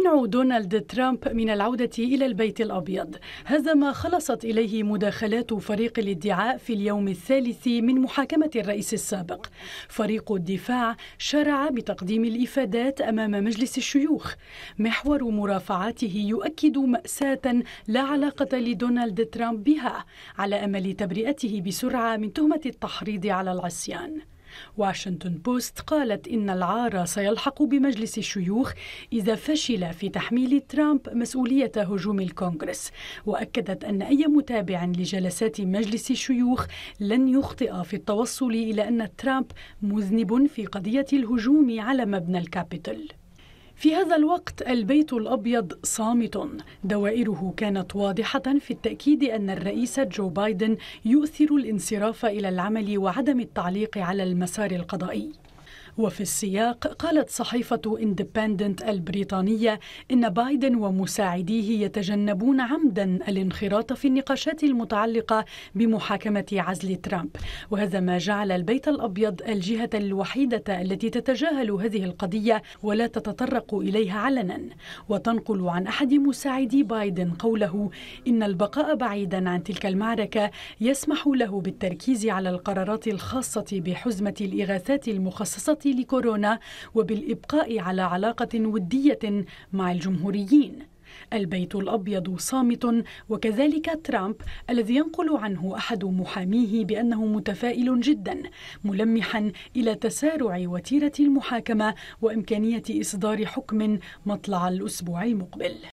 منع دونالد ترامب من العودة إلى البيت الأبيض هذا ما خلصت إليه مداخلات فريق الادعاء في اليوم الثالث من محاكمة الرئيس السابق فريق الدفاع شرع بتقديم الإفادات أمام مجلس الشيوخ محور مرافعاته يؤكد مأساة لا علاقة لدونالد ترامب بها على أمل تبرئته بسرعة من تهمة التحريض على العصيان واشنطن بوست قالت إن العار سيلحق بمجلس الشيوخ إذا فشل في تحميل ترامب مسؤولية هجوم الكونغرس وأكدت أن أي متابع لجلسات مجلس الشيوخ لن يخطئ في التوصل إلى أن ترامب مذنب في قضية الهجوم على مبنى الكابيتول في هذا الوقت البيت الابيض صامت دوائره كانت واضحه في التاكيد ان الرئيس جو بايدن يؤثر الانصراف الى العمل وعدم التعليق على المسار القضائي وفي السياق قالت صحيفة اندبندنت البريطانية إن بايدن ومساعديه يتجنبون عمدا الانخراط في النقاشات المتعلقة بمحاكمة عزل ترامب وهذا ما جعل البيت الأبيض الجهة الوحيدة التي تتجاهل هذه القضية ولا تتطرق إليها علنا وتنقل عن أحد مساعدي بايدن قوله إن البقاء بعيدا عن تلك المعركة يسمح له بالتركيز على القرارات الخاصة بحزمة الإغاثات المخصصة لكورونا وبالإبقاء على علاقة ودية مع الجمهوريين البيت الابيض صامت وكذلك ترامب الذي ينقل عنه احد محاميه بانه متفائل جدا ملمحا الى تسارع وتيره المحاكمه وامكانيه اصدار حكم مطلع الاسبوع المقبل